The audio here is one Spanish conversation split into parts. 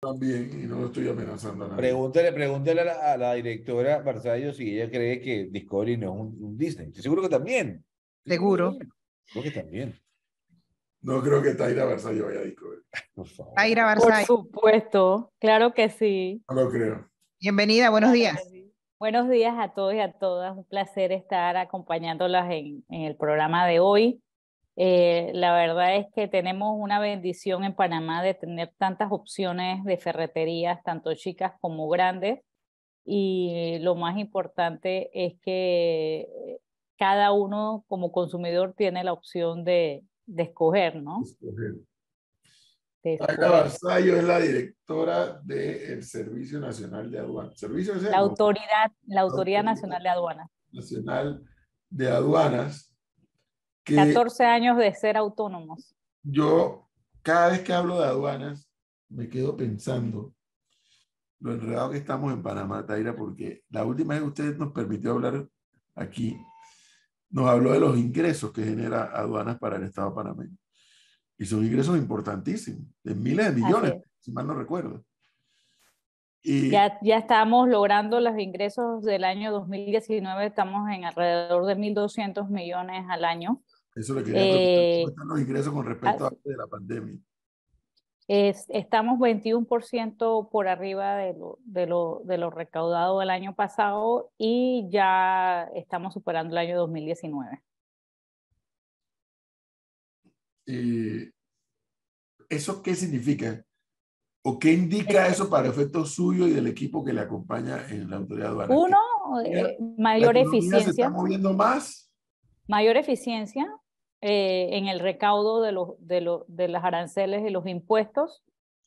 También, y no lo estoy amenazando a nadie. Pregúntale, pregúntale a, la, directora Barzallo si ella cree que Discovery no es un, Disney. seguro que también. Seguro. Creo que también. No creo que Taira Barzallo vaya a Discovery. Por favor. Por supuesto, claro que sí. No lo creo. Bienvenida, buenos días. Buenos días a todos y a todas. Un placer estar acompañándolas en el programa de hoy. Eh, la verdad es que tenemos una bendición en Panamá de tener tantas opciones de ferreterías, tanto chicas como grandes. Y lo más importante es que cada uno como consumidor tiene la opción de, de escoger, ¿no? Escoger. es la directora del Servicio Nacional de Aduanas. ¿Servicio la, autoridad, la Autoridad, la Autoridad Nacional de Aduanas. Nacional de Aduanas 14 años de ser autónomos. Yo, cada vez que hablo de aduanas, me quedo pensando lo enredado que estamos en Panamá, Taira, porque la última vez que usted nos permitió hablar aquí, nos habló de los ingresos que genera aduanas para el Estado panameño. Y son ingresos importantísimos, de miles de millones, si mal no recuerdo. ya, ya estamos logrando los ingresos del año 2019, estamos en alrededor de 1.200 millones al año. Eso le quería preguntar. Eh, ¿Cómo los ingresos con respecto a de la pandemia? estamos 21% por arriba de lo, de, lo, de lo recaudado del año pasado y ya estamos superando el año 2019. Eh, ¿Eso qué significa? ¿O qué indica eso para efectos suyos y del equipo que le acompaña en la autoridad aduanera? Uno, eh, mayor eficiencia. moviendo más? Mayor eficiencia, eh, en el recaudo de los, de, los de las aranceles y los impuestos.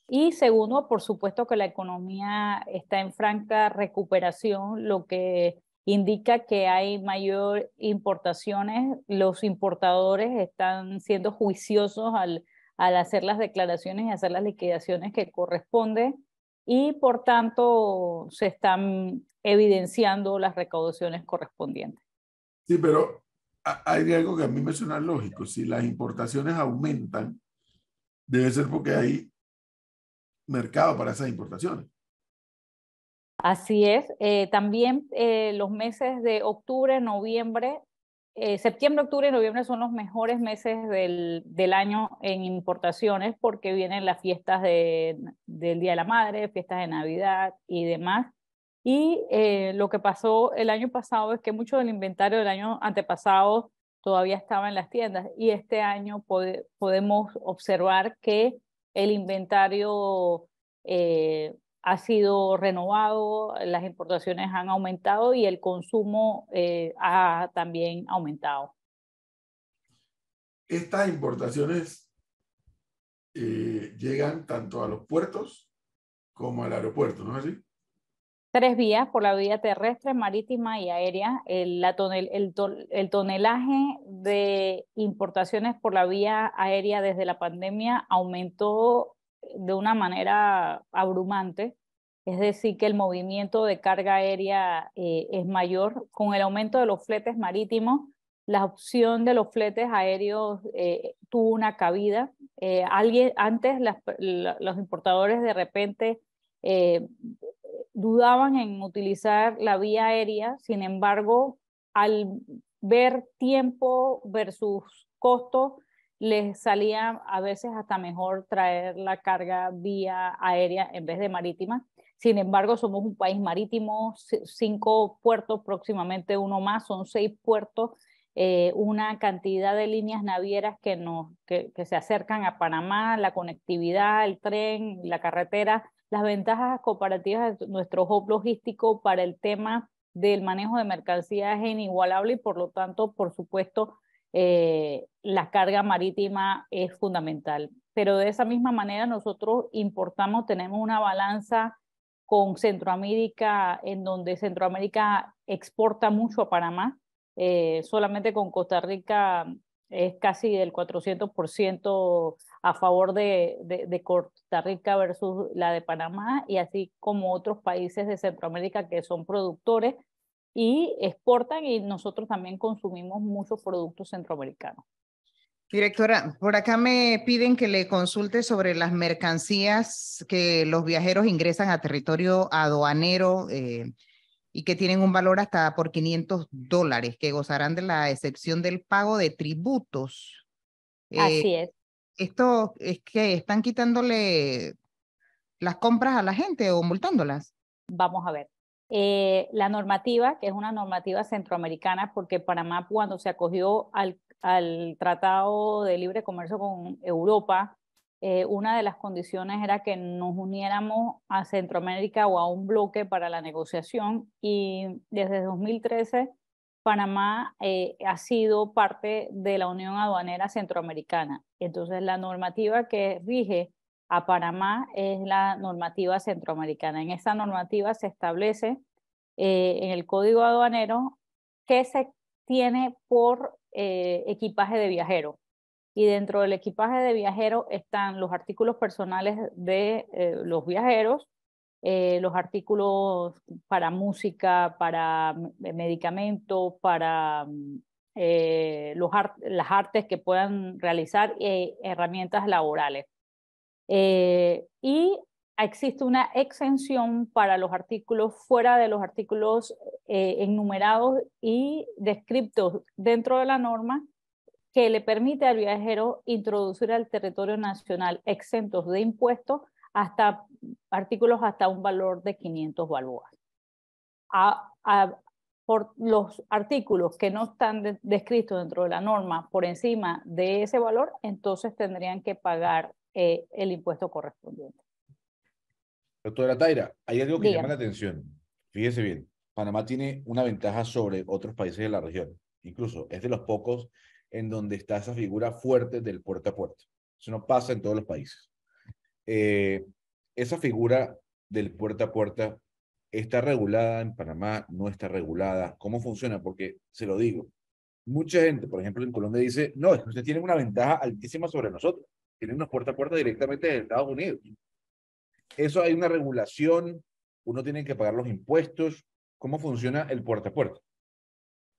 Y segundo, por supuesto que la economía está en franca recuperación, lo que indica que hay mayor importaciones, los importadores están siendo juiciosos al, al hacer las declaraciones y hacer las liquidaciones que corresponden y por tanto se están evidenciando las recaudaciones correspondientes. Sí, pero hay algo que a mí me suena lógico. Si las importaciones aumentan, debe ser porque hay mercado para esas importaciones. Así es. Eh, también eh, los meses de octubre, noviembre, eh, septiembre, octubre y noviembre son los mejores meses del, del año en importaciones porque vienen las fiestas de, del Día de la Madre, fiestas de Navidad y demás. Y eh, lo que pasó el año pasado es que mucho del inventario del año antepasado todavía estaba en las tiendas y este año podemos observar que el inventario eh, ha sido renovado, las importaciones han aumentado y el consumo eh, ha también aumentado. Estas importaciones llegan tanto a los puertos como al aeropuerto, ¿no es así? tres vías por la vía terrestre, marítima y aérea. El, el, tonelaje de importaciones por la vía aérea desde la pandemia aumentó de una manera abrumante. Es decir, que el movimiento de carga aérea eh, es mayor. Con el aumento de los fletes marítimos, la opción de los fletes aéreos eh, tuvo una cabida. Eh, alguien, antes los importadores de repente dudaban en utilizar la vía aérea, sin embargo, al ver tiempo versus costo, les salía a veces hasta mejor traer la carga vía aérea en vez de marítima. Sin embargo, somos un país marítimo, cinco puertos, próximamente uno más, son seis puertos, eh, una cantidad de líneas navieras que, nos, que se acercan a Panamá, la conectividad, el tren, la carretera, las ventajas comparativas de nuestro hub logístico para el tema del manejo de mercancías es inigualable y por lo tanto, por supuesto, eh, la carga marítima es fundamental. Pero de esa misma manera nosotros importamos, tenemos una balanza con Centroamérica, en donde Centroamérica exporta mucho a Panamá. Eh, solamente con Costa Rica es casi del 400% a favor de, de, Costa Rica versus la de Panamá y así como otros países de Centroamérica que son productores y exportan y nosotros también consumimos muchos productos centroamericanos. Directora, por acá me piden que le consulte sobre las mercancías que los viajeros ingresan a territorio aduanero. Eh y que tienen un valor hasta por 500 dólares, que gozarán de la excepción del pago de tributos. Eh, Así es. ¿Esto es que están quitándole las compras a la gente o multándolas? Vamos a ver. Eh, la normativa, que es una normativa centroamericana, porque Panamá cuando se acogió al, al Tratado de Libre Comercio con Europa, eh, una de las condiciones era que nos uniéramos a Centroamérica o a un bloque para la negociación y desde 2013 Panamá eh, ha sido parte de la Unión Aduanera Centroamericana. Entonces la normativa que rige a Panamá es la normativa centroamericana. En esa normativa se establece eh, en el código aduanero qué se tiene por equipaje de viajero y dentro del equipaje de viajero están los artículos personales de eh, los viajeros, eh, los artículos para música, para medicamentos, para mm, eh, las artes que puedan realizar, y herramientas laborales. y existe una exención para los artículos fuera de los artículos enumerados y descriptos dentro de la norma que le permite al viajero introducir al territorio nacional exentos de impuestos hasta artículos hasta un valor de 500 balboas. A, por los artículos que no están descritos dentro de la norma por encima de ese valor, entonces tendrían que pagar eh, el impuesto correspondiente. Doctora Taira, hay algo que llama la atención. Fíjese bien, Panamá tiene una ventaja sobre otros países de la región. Incluso es de los pocos en donde está esa figura fuerte del puerta a puerta. Eso no pasa en todos los países. Eh, esa figura del puerta a puerta está regulada en Panamá, no está regulada. ¿Cómo funciona? Porque se lo digo. Mucha gente, por ejemplo, en Colombia dice, no, es ustedes tienen una ventaja altísima sobre nosotros. Tienen unos puerta a puerta directamente de Estados Unidos. Eso hay una regulación, uno tiene que pagar los impuestos. ¿Cómo funciona el puerta a puerta?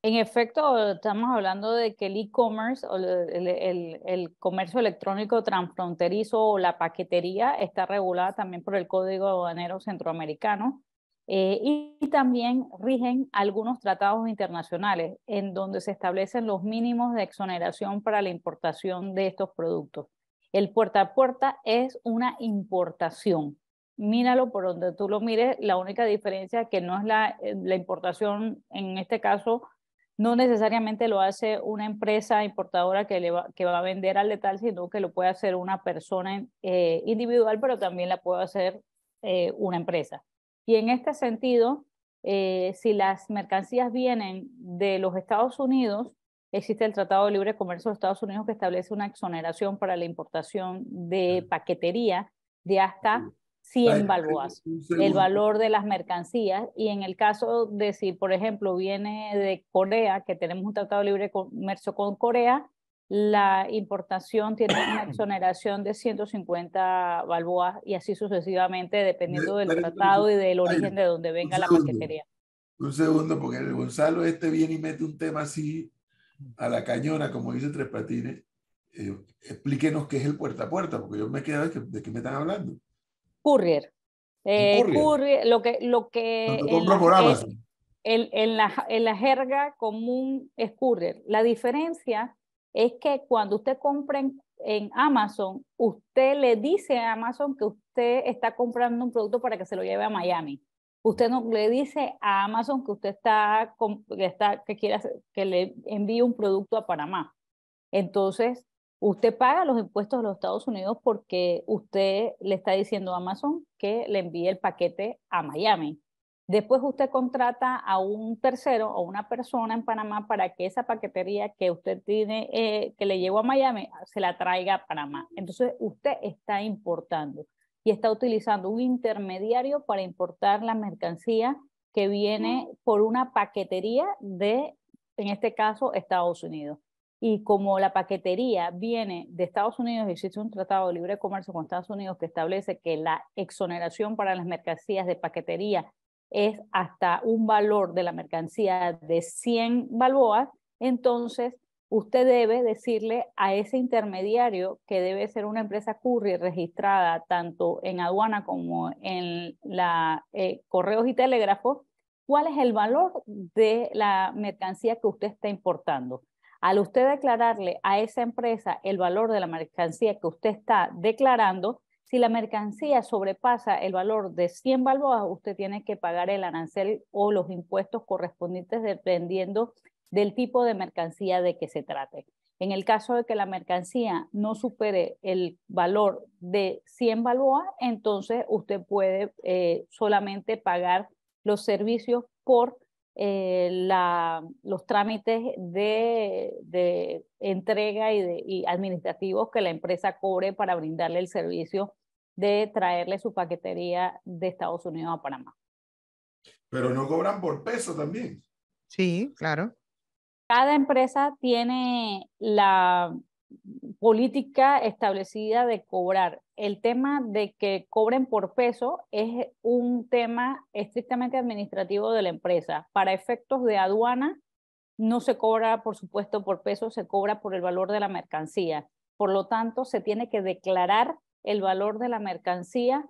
En efecto, estamos hablando de que el e-commerce el, comercio electrónico transfronterizo o la paquetería está regulada también por el Código Aduanero Centroamericano eh, y también rigen algunos tratados internacionales en donde se establecen los mínimos de exoneración para la importación de estos productos. El puerta a puerta es una importación, míralo por donde tú lo mires, la única diferencia es que no es la, eh, la, importación, en este caso, no necesariamente lo hace una empresa importadora que, va, que va a vender al letal, sino que lo puede hacer una persona eh, individual, pero también la puede hacer eh, una empresa. Y en este sentido, eh, si las mercancías vienen de los Estados Unidos, existe el Tratado de Libre Comercio de Estados Unidos que establece una exoneración para la importación de paquetería de hasta 100 balboas, el valor de las mercancías. Y en el caso de si, por ejemplo, viene de Corea, que tenemos un tratado de libre comercio con Corea, la importación tiene una exoneración de 150 balboas y así sucesivamente, dependiendo del tratado y del origen de donde venga la paquetería. Un segundo, porque Gonzalo este viene y mete un tema así a la cañona, como dice Tres Patines. Eh, explíquenos qué es el puerta a puerta, porque yo me quedo de, de qué me están hablando. Eh, courier. lo que, lo que en la, En, la, jerga común es courier. La diferencia es que cuando usted compra en, Amazon, usted le dice a Amazon que usted está comprando un producto para que se lo lleve a Miami. Usted no le dice a Amazon que usted está, que, está, que le envíe un producto a Panamá. Entonces, Usted paga los impuestos de los Estados Unidos porque usted le está diciendo a Amazon que le envíe el paquete a Miami. Después usted contrata a un tercero o una persona en Panamá para que esa paquetería que usted tiene, eh, que le llegó a Miami, se la traiga a Panamá. Entonces usted está importando y está utilizando un intermediario para importar la mercancía que viene por una paquetería de, en este caso, Estados Unidos. Y como la paquetería viene de Estados Unidos existe un tratado de libre comercio con Estados Unidos que establece que la exoneración para las mercancías de paquetería es hasta un valor de la mercancía de 100 balboas, entonces usted debe decirle a ese intermediario que debe ser una empresa curry registrada tanto en aduana como en la, eh, correos y telégrafos, cuál es el valor de la mercancía que usted está importando. Al usted declararle a esa empresa el valor de la mercancía que usted está declarando, si la mercancía sobrepasa el valor de 100 balboas, usted tiene que pagar el arancel o los impuestos correspondientes dependiendo del tipo de mercancía de que se trate. En el caso de que la mercancía no supere el valor de 100 balboas, entonces usted puede eh, solamente pagar los servicios por eh, la, los trámites de, entrega y, y administrativos que la empresa cobre para brindarle el servicio de traerle su paquetería de Estados Unidos a Panamá. Pero no cobran por peso también. Sí, claro. Cada empresa tiene la, política establecida de cobrar. El tema de que cobren por peso es un tema estrictamente administrativo de la empresa. Para efectos de aduana, no se cobra, por supuesto, por peso, se cobra por el valor de la mercancía. Por lo tanto, se tiene que declarar el valor de la mercancía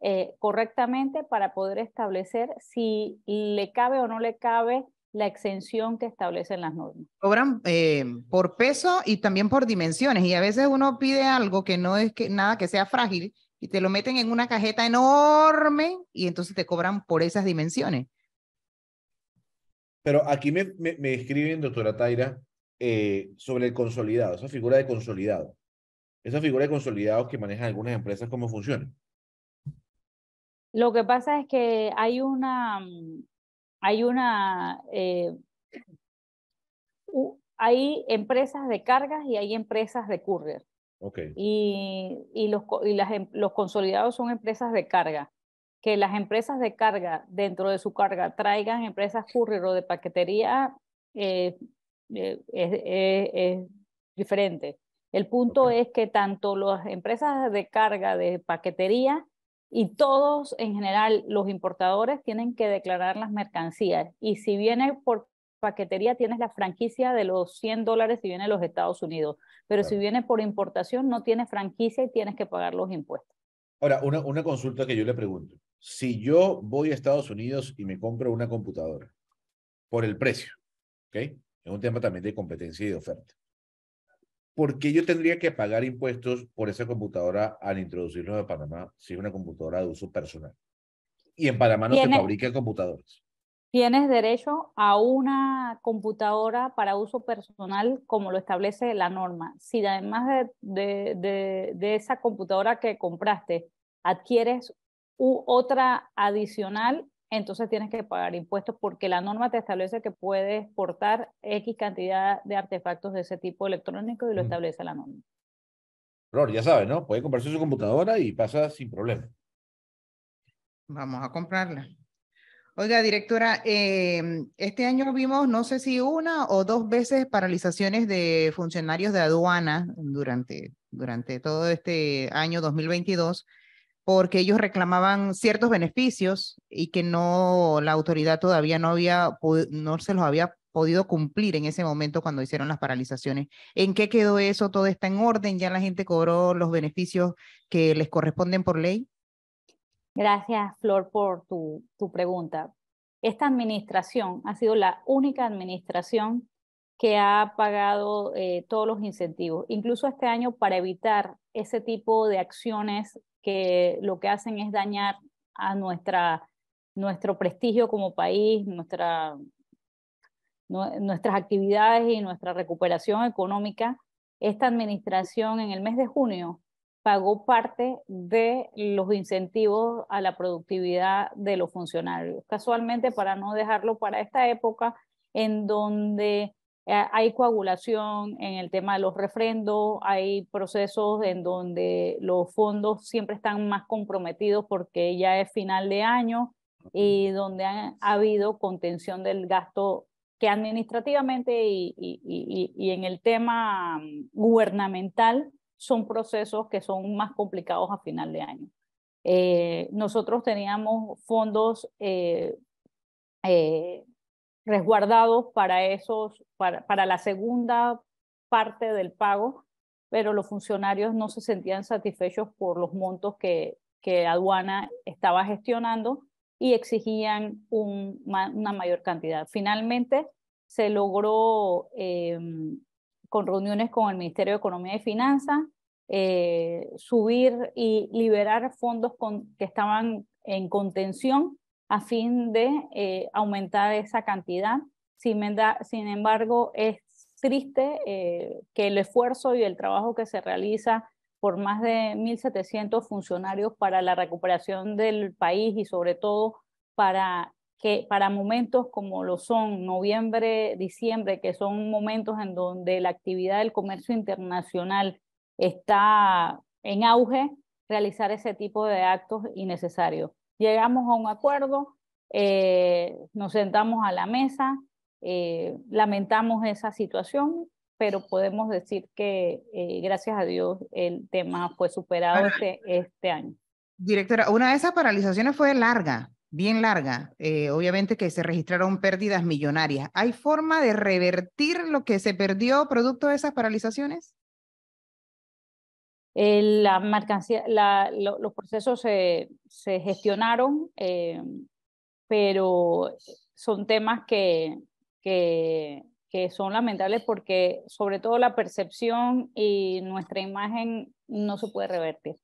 eh, correctamente para poder establecer si le cabe o no le cabe la exención que establecen las normas. Cobran eh, por peso y también por dimensiones. Y a veces uno pide algo que no es que nada que sea frágil y te lo meten en una cajeta enorme y entonces te cobran por esas dimensiones. Pero aquí me, escriben, doctora Taira, eh, sobre el consolidado, esa figura de consolidado. Esa figura de consolidados que manejan algunas empresas, ¿cómo funciona? Lo que pasa es que hay una, hay una... Eh, hay empresas de cargas y hay empresas de courier. Y, em, los, consolidados son empresas de carga. Que las empresas de carga, dentro de su carga, traigan empresas courier o de paquetería eh, eh, es, diferente. El punto es que tanto las empresas de carga de paquetería y todos en general los importadores tienen que declarar las mercancías y si viene por paquetería tienes la franquicia de los 100 dólares si viene de los Estados Unidos, pero si viene por importación no tienes franquicia y tienes que pagar los impuestos. Ahora, una, una consulta que yo le pregunto. Si yo voy a Estados Unidos y me compro una computadora por el precio, ¿ok? Es un tema también de competencia y de oferta. ¿por qué yo tendría que pagar impuestos por esa computadora al introducirlo de Panamá si es una computadora de uso personal? Y en Panamá no se fabrican computadores. Tienes derecho a una computadora para uso personal como lo establece la norma. Si además de, de esa computadora que compraste adquieres u otra adicional, entonces tienes que pagar impuestos porque la norma te establece que puedes exportar X cantidad de artefactos de ese tipo electrónico y lo establece la norma. Flor, ya sabes, ¿no? Puede comprarse su computadora y pasa sin problema. Vamos a comprarla. Oiga, directora, eh, este año vimos, no sé si una o dos veces paralizaciones de funcionarios de aduana durante, durante todo este año 2022 porque ellos reclamaban ciertos beneficios y que no la autoridad todavía no había no se los había podido cumplir en ese momento cuando hicieron las paralizaciones. ¿En qué quedó eso? ¿Todo está en orden? ¿Ya la gente cobró los beneficios que les corresponden por ley? Gracias, Flor, por tu, tu pregunta. Esta administración ha sido la única administración que ha pagado eh, todos los incentivos, incluso este año para evitar ese tipo de acciones que lo que hacen es dañar a nuestra, nuestro prestigio como país, nuestra, nuestras actividades y nuestra recuperación económica. Esta administración en el mes de junio pagó parte de los incentivos a la productividad de los funcionarios. Casualmente, para no dejarlo para esta época, en donde eh, hay coagulación en el tema de los refrendos, hay procesos en donde los fondos siempre están más comprometidos porque ya es final de año y donde ha habido contención del gasto que administrativamente y, en el tema mm, gubernamental son procesos que son más complicados a final de año. Eh, nosotros teníamos fondos eh, resguardados para, esos, para, la segunda parte del pago, pero los funcionarios no se sentían satisfechos por los montos que, que aduana estaba gestionando y exigían una mayor cantidad. Finalmente, se logró em, con reuniones con el Ministerio de Economía y Finanzas eh, subir y liberar fondos que estaban en contención a fin de eh, aumentar esa cantidad. Sin, sin embargo, es triste eh, que el esfuerzo y el trabajo que se realiza por más de 1.700 funcionarios para la recuperación del país y sobre todo para que para momentos como lo son noviembre, diciembre, que son momentos en donde la actividad del comercio internacional está en auge, realizar ese tipo de actos innecesarios. Llegamos a un acuerdo, eh, nos sentamos a la mesa, eh, lamentamos esa situación, pero podemos decir que eh, gracias a Dios el tema fue superado este, este, año. Directora, una de esas paralizaciones fue larga, bien larga. obviamente que se registraron pérdidas millonarias. ¿Hay forma de revertir lo que se perdió producto de esas paralizaciones? Eh, la mercancía, los procesos se, gestionaron, eh, pero son temas que, que, son lamentables porque sobre todo la percepción y nuestra imagen no se puede revertir.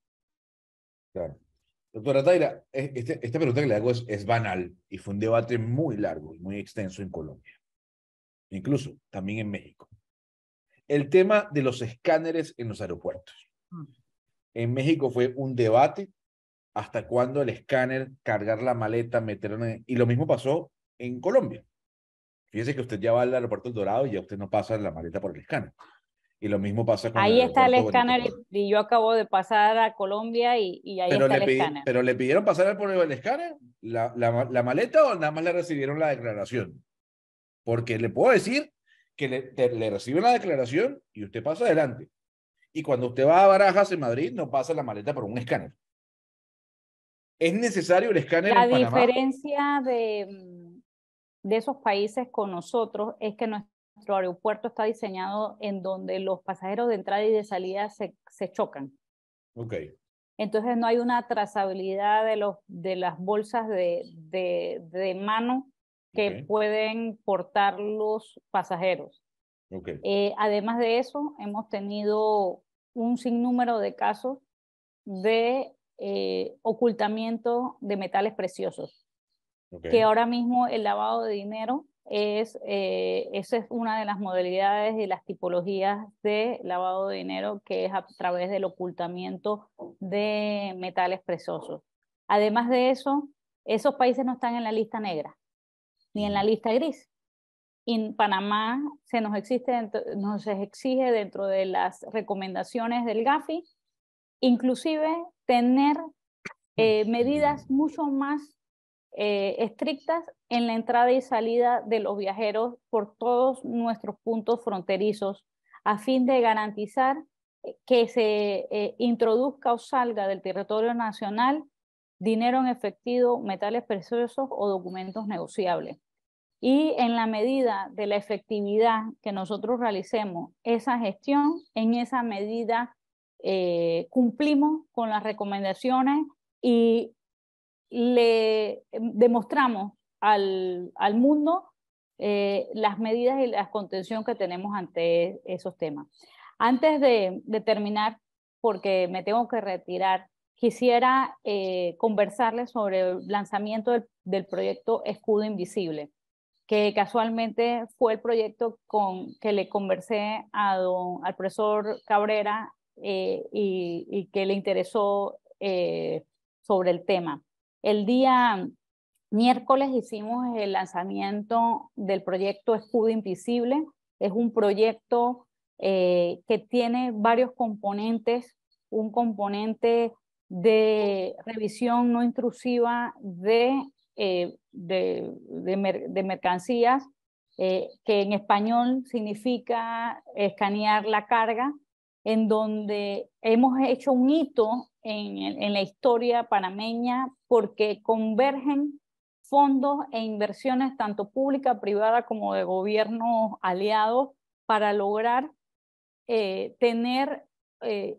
Doctora Taira, esta pregunta que le hago es, es, banal y fue un debate muy largo y muy extenso en Colombia, incluso también en México. El tema de los escáneres en los aeropuertos. En México fue un debate hasta cuándo el escáner, cargar la maleta, meterla Y lo mismo pasó en Colombia. Fíjese que usted ya va al aeropuerto El Dorado y ya usted no pasa la maleta por el escáner. Y lo mismo pasa con... Ahí está el escáner y yo acabo de pasar a Colombia y, ahí pero está el escáner. Pero le pidieron pasar por el escáner la, la, maleta o nada más le recibieron la declaración. Porque le puedo decir que le, recibe le reciben la declaración y usted pasa adelante. Y cuando usted va a Barajas en Madrid, no pasa la maleta por un escáner. ¿Es necesario el escáner? La diferencia de, mm, de esos países con nosotros es que nuestro aeropuerto está diseñado en donde los pasajeros de entrada y de salida se, chocan. Ok. Entonces no hay una trazabilidad de, los, de las bolsas de, de, de mano que pueden portar los pasajeros. Okay. Eh, además de eso, hemos tenido un sinnúmero de casos de eh, ocultamiento de metales preciosos, que ahora mismo el lavado de dinero es, eh, esa es una de las modalidades y las tipologías de lavado de dinero que es a través del ocultamiento de metales preciosos. Además de eso, esos países no están en la lista negra ni en la lista gris en Panamá se nos, exige dentro de las recomendaciones del GAFI, inclusive tener eh, medidas mucho más eh, estrictas en la entrada y salida de los viajeros por todos nuestros puntos fronterizos, a fin de garantizar que se eh, introduzca o salga del territorio nacional dinero en efectivo, metales preciosos o documentos negociables y en la medida de la efectividad que nosotros realicemos esa gestión, en esa medida eh, cumplimos con las recomendaciones y le em, demostramos al, mundo eh, las medidas y la contención que tenemos ante esos temas. Antes de, terminar, porque me tengo que retirar, quisiera eh, conversarles sobre el lanzamiento del proyecto Escudo Invisible que casualmente fue el proyecto con que le conversé al profesor Cabrera eh, y, que le interesó eh, sobre el tema. El día miércoles hicimos el lanzamiento del proyecto Escudo Invisible. Es un proyecto eh, que tiene varios componentes, un componente de revisión no intrusiva de de, mercancías, eh, que en español significa escanear la carga, en donde hemos hecho un hito en, en la historia panameña porque convergen fondos e inversiones tanto pública, privada como de gobiernos aliados para lograr eh, tener, eh,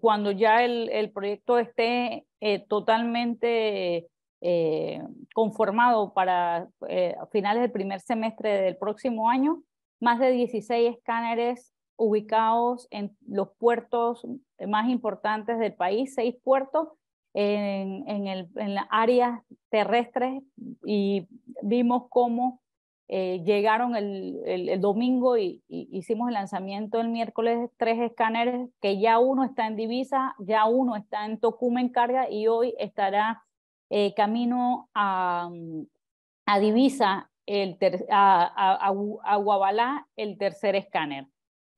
cuando ya el proyecto esté totalmente eh, conformado para eh, finales del primer semestre del próximo año, más de 16 escáneres ubicados en los puertos más importantes del país, seis puertos en, el, en las áreas terrestres y vimos cómo eh, llegaron el, domingo y, hicimos el lanzamiento el miércoles, tres escáneres que ya uno está en Divisa, ya uno está en Tocumen Carga y hoy estará eh, camino mm, a, Divisa, el a, Guabalá, el tercer escáner.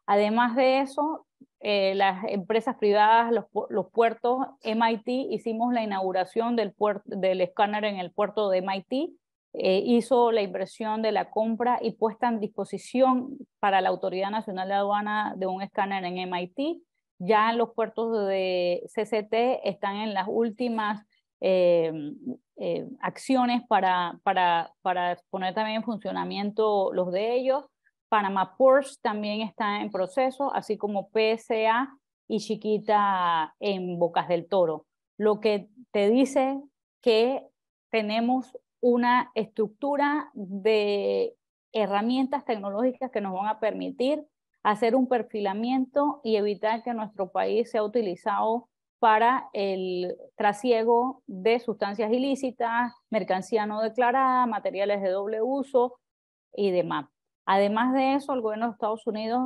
Además de eso, eh, las empresas privadas, los, puertos, MIT, hicimos la inauguración del, del escáner en el puerto de MIT, eh, hizo la inversión de la compra y puesta en disposición para la Autoridad Nacional de Aduana de un escáner en MIT. Ya los puertos de CCT están en las últimas eh, eh, acciones para, para, para poner también en funcionamiento los de ellos. Panama Ports también está en proceso, así como PSA y Chiquita en Bocas del Toro. Lo que te dice que tenemos una estructura de herramientas tecnológicas que nos van a permitir hacer un perfilamiento y evitar que nuestro país sea utilizado para el trasiego de sustancias ilícitas, mercancía no declarada, materiales de doble uso y demás. Además de eso, el gobierno de Estados Unidos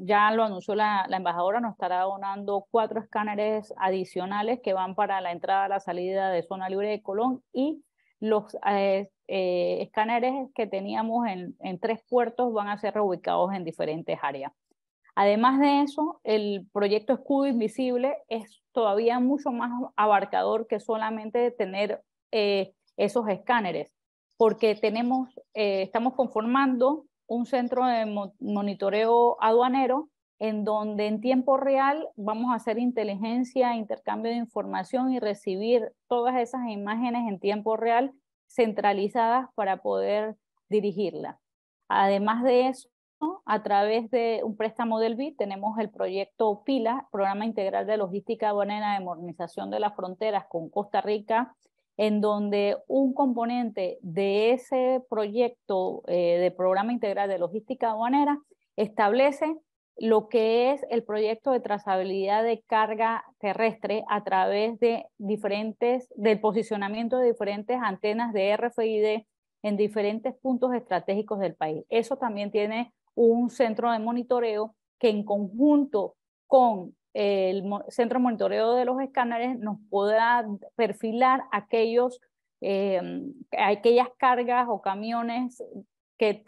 ya lo anunció la, embajadora, nos estará donando cuatro escáneres adicionales que van para la entrada, y la salida de zona libre de Colón y los eh, eh, escáneres que teníamos en tres puertos van a ser reubicados en diferentes áreas. Además de eso, el proyecto Escudo Invisible es todavía mucho más abarcador que solamente tener eh, esos escáneres, porque tenemos, eh, estamos conformando un centro de monitoreo aduanero en donde en tiempo real vamos a hacer inteligencia, intercambio de información y recibir todas esas imágenes en tiempo real centralizadas para poder dirigirla. Además de eso, a través de un préstamo del BID, tenemos el proyecto PILA, Programa Integral de Logística Aduanera de Modernización de las Fronteras con Costa Rica, en donde un componente de ese proyecto eh, de Programa Integral de Logística Aduanera establece lo que es el proyecto de trazabilidad de carga terrestre a través de diferentes, del posicionamiento de diferentes antenas de RFID en diferentes puntos estratégicos del país. Eso también tiene un centro de monitoreo que en conjunto con el centro de monitoreo de los escáneres nos pueda perfilar aquellos, em, aquellas cargas o camiones que,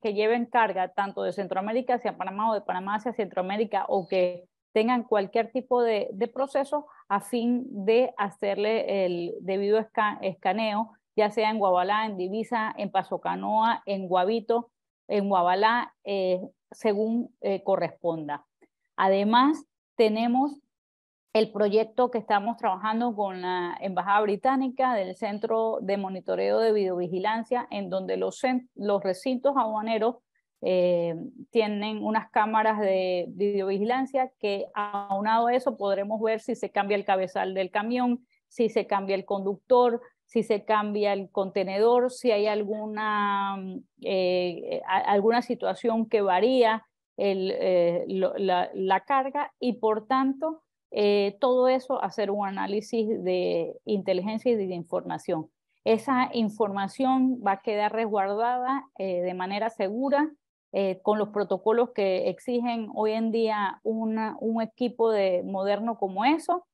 que lleven carga tanto de Centroamérica hacia Panamá o de Panamá hacia Centroamérica o que tengan cualquier tipo de, proceso a fin de hacerle el debido escaneo, ya sea en Guabalá, en Divisa, en Paso Canoa, en Guavito, en Guabalá eh, según eh, corresponda. Además, tenemos el proyecto que estamos trabajando con la Embajada Británica del Centro de Monitoreo de Videovigilancia, en donde los, recintos aduaneros eh, tienen unas cámaras de videovigilancia que aunado a eso podremos ver si se cambia el cabezal del camión, si se cambia el conductor, si se cambia el contenedor, si hay alguna, mm, eh, alguna situación que varía eh, la, carga y por tanto eh, todo eso hacer un análisis de inteligencia y de información. Esa información va a quedar resguardada de manera segura con los protocolos que exigen hoy en día un equipo de, moderno como eso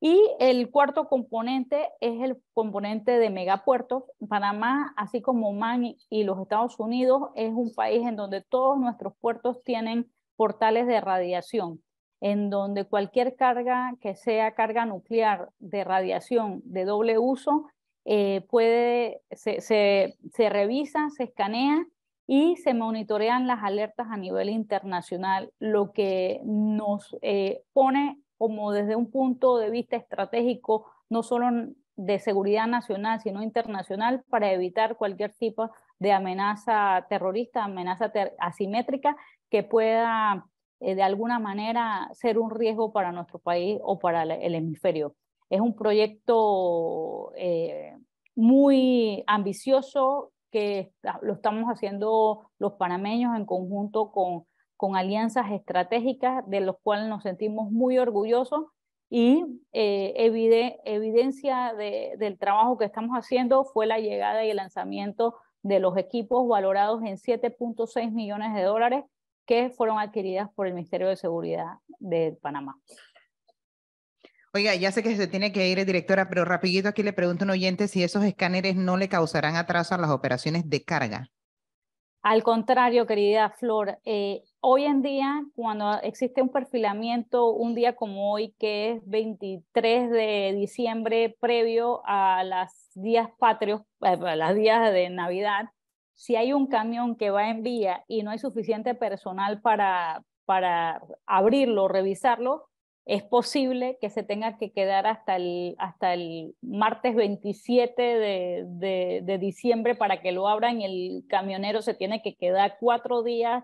y el cuarto componente es el componente de megapuertos. Panamá, así como Man y los Estados Unidos, es un país en donde todos nuestros puertos tienen portales de radiación, en donde cualquier carga que sea carga nuclear de radiación de doble uso eh, puede, se, revisa, se escanea y se monitorean las alertas a nivel internacional, lo que nos eh, pone como desde un punto de vista estratégico, no solo de seguridad nacional, sino internacional, para evitar cualquier tipo de amenaza terrorista, amenaza asimétrica que pueda eh, de alguna manera ser un riesgo para nuestro país o para el hemisferio. Es un proyecto eh, muy ambicioso que lo estamos haciendo los panameños en conjunto con con alianzas estratégicas de los cuales nos sentimos muy orgullosos y eh, evidencia del trabajo que estamos haciendo fue la llegada y el lanzamiento de los equipos valorados en 7.6 millones de dólares que fueron adquiridas por el Ministerio de Seguridad de Panamá. Oiga, ya sé que se tiene que ir, directora, pero rapidito aquí le pregunto a un oyente si esos escáneres no le causarán atraso a las operaciones de carga. Al contrario, querida Flor, eh, hoy en día, cuando existe un perfilamiento un día como hoy, que es 23 de diciembre, previo a las días patrios, eh, a las días de Navidad, si hay un camión que va en vía y no hay suficiente personal para, para abrirlo, revisarlo, es posible que se tenga que quedar hasta el, hasta el martes 27 de, de diciembre para que lo abran y el camionero se tiene que quedar cuatro días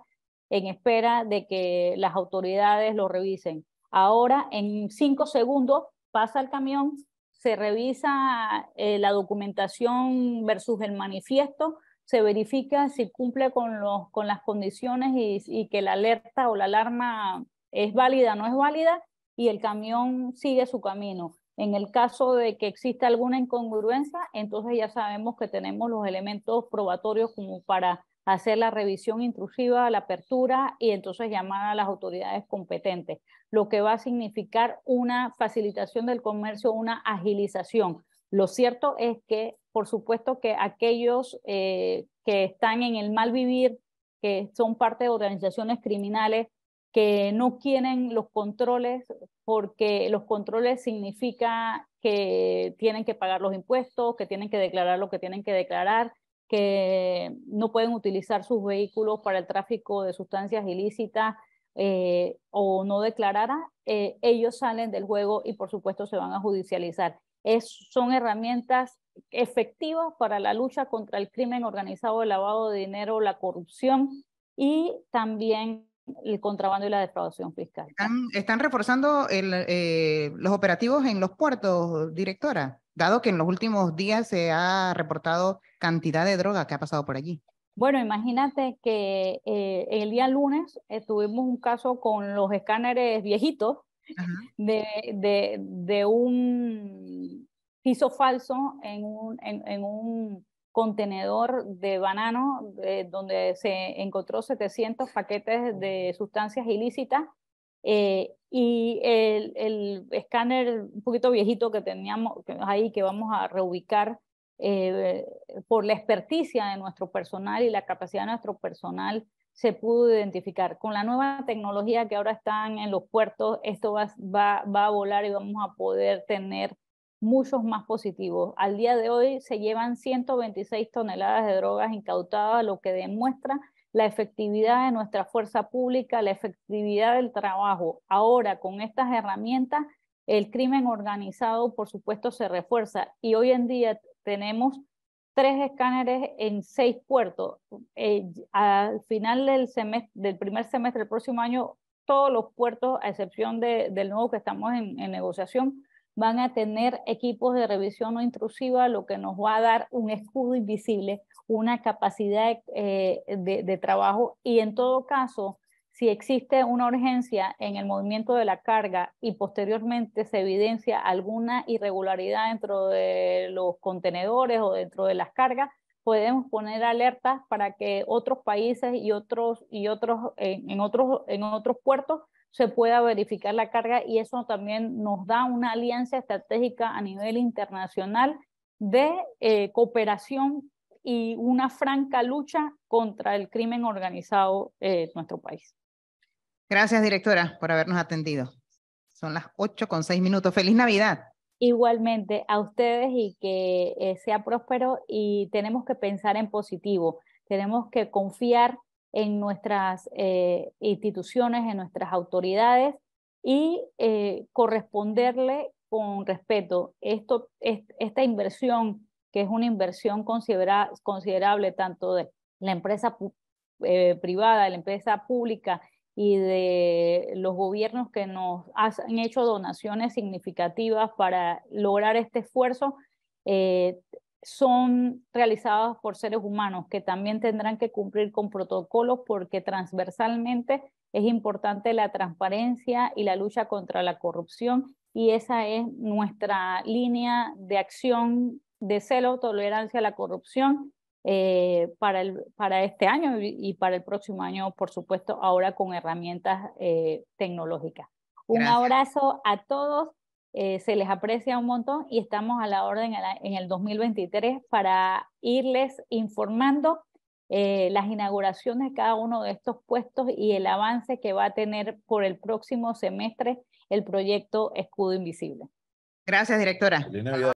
en espera de que las autoridades lo revisen. Ahora, en cinco segundos, pasa el camión, se revisa eh, la documentación versus el manifiesto, se verifica si cumple con, los, con las condiciones y, y, que la alerta o la alarma es válida o no es válida, y el camión sigue su camino. En el caso de que exista alguna incongruencia, entonces ya sabemos que tenemos los elementos probatorios como para hacer la revisión intrusiva, la apertura y entonces llamar a las autoridades competentes, lo que va a significar una facilitación del comercio, una agilización. Lo cierto es que, por supuesto, que aquellos eh, que están en el mal vivir, que son parte de organizaciones criminales, que no quieren los controles porque los controles significa que tienen que pagar los impuestos, que tienen que declarar lo que tienen que declarar, que no pueden utilizar sus vehículos para el tráfico de sustancias ilícitas eh, o no declarara, eh, ellos salen del juego y por supuesto se van a judicializar. son herramientas efectivas para la lucha contra el crimen organizado, el lavado de dinero, la corrupción y también el contrabando y la defraudación fiscal. Están, reforzando eh, los operativos en los puertos, directora dado que en los últimos días se ha reportado cantidad de droga que ha pasado por allí. Bueno, imagínate que eh, el día lunes eh, tuvimos un caso con los escáneres viejitos de, un piso falso en un, contenedor de banano eh, donde se encontró 700 paquetes de sustancias ilícitas eh, y el, el, escáner un poquito viejito que teníamos ahí, que vamos a reubicar eh, por la experticia de nuestro personal y la capacidad de nuestro personal, se pudo identificar. Con la nueva tecnología que ahora están en los puertos, esto va, va, va, a volar y vamos a poder tener muchos más positivos. Al día de hoy se llevan 126 toneladas de drogas incautadas, lo que demuestra la efectividad de nuestra fuerza pública, la efectividad del trabajo. Ahora, con estas herramientas, el crimen organizado, por supuesto, se refuerza y hoy en día tenemos tres escáneres en seis puertos. Eh, al final del, primer semestre del próximo año, todos los puertos, a excepción del nuevo que estamos en negociación, van a tener equipos de revisión no intrusiva, lo que nos va a dar un escudo invisible una capacidad eh, de, trabajo y en todo caso, si existe una urgencia en el movimiento de la carga y posteriormente se evidencia alguna irregularidad dentro de los contenedores o dentro de las cargas, podemos poner alertas para que otros países y otros y otros en, otros en otros puertos se pueda verificar la carga y eso también nos da una alianza estratégica a nivel internacional de eh, cooperación y una franca lucha contra el crimen organizado en eh, nuestro país. Gracias, directora, por habernos atendido. Son las 8 con 6 minutos. Feliz Navidad. Igualmente a ustedes y que eh, sea próspero y tenemos que pensar en positivo, tenemos que confiar en nuestras eh, instituciones, en nuestras autoridades y corresponderle con respeto. Esto, esta inversión que es una inversión considerable tanto de la empresa eh, privada, de la empresa pública y de los gobiernos que nos han hecho donaciones significativas para lograr este esfuerzo, eh, son realizadas por seres humanos que también tendrán que cumplir con protocolos porque transversalmente es importante la transparencia y la lucha contra la corrupción y esa es nuestra línea de acción de celo, tolerancia a la corrupción eh, para, el, para este año y, para el próximo año, por supuesto, ahora con herramientas eh, tecnológicas. Un abrazo a todos, eh, se les aprecia un montón y estamos a la orden en el 2023 para irles informando las inauguraciones de cada uno de estos puestos y el avance que va a tener por el próximo semestre el proyecto Escudo Invisible. Gracias, directora.